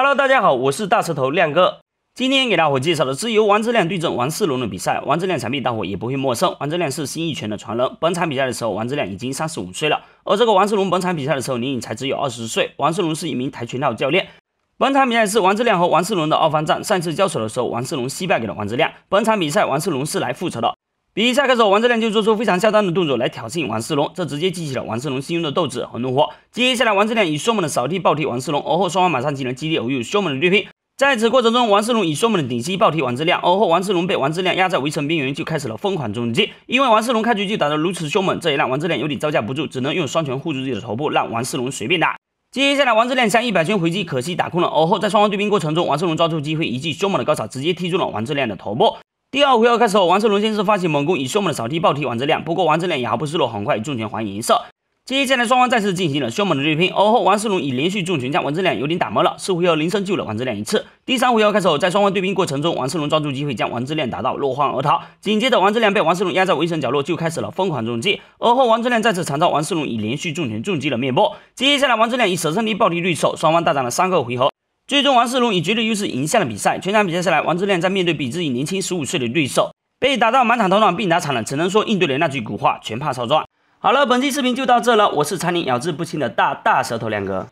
Hello，大家好，我是大舌头亮哥。今天给大伙介绍的是由王志亮对阵王世龙的比赛。王志亮想必大伙也不会陌生。王志亮是新一拳的传人。本场比赛的时候，王志亮已经三十五岁了。而这个王世龙，本场比赛的时候年龄才只有二十岁。王世龙是一名跆拳道教练。本场比赛是王志亮和王世龙的二番战。上次交手的时候，王世龙惜败给了王志亮。本场比赛，王世龙是来复仇的。比赛开始，王志亮就做出非常嚣张的动作来挑衅王世龙，这直接激起了王世龙心中的斗志和怒火。接下来，王志亮以凶猛的扫踢暴踢王世龙，而后双方马上进行激烈而又凶猛的对拼。在此过程中，王世龙以凶猛的顶膝暴踢王志亮，而后王世龙被王志亮压在围城边缘就开始了疯狂重击。因为王世龙开局就打得如此凶猛，这也让王志亮有点招架不住，只能用双拳护住自己的头部，让王世龙随便打。接下来，王志亮向一百拳回击，可惜打空了。而后，在双方对拼过程中，王世龙抓住机会一记凶猛的高扫，直接踢中了王志亮的头部。第二回合开始后，王世龙先是发起猛攻，以凶猛的扫踢、暴踢王志亮。不过王志亮也毫不示弱，很快重拳还以颜色。接下来双方再次进行了凶猛的对拼。而后王世龙以连续重拳将王志亮有点打懵了，四回合连胜救了王志亮一次。第三回合开始后，在双方对拼过程中，王世龙抓住机会将王志亮打到落荒而逃。紧接着王志亮被王世龙压在围城角落，就开始了疯狂重击。而后王志亮再次惨遭王世龙以连续重拳重击了面部。接下来王志亮以舍身的暴踢对手，双方大战了三个回合。最终王世龙以绝对优势赢下了比赛。全场比赛下来，王志亮在面对比自己年轻十五岁的对手，被打到满场头脑并打惨了，只能说应对了那句古话“全怕少壮”。好了，本期视频就到这了，我是常年咬字不清的大大舌头亮哥。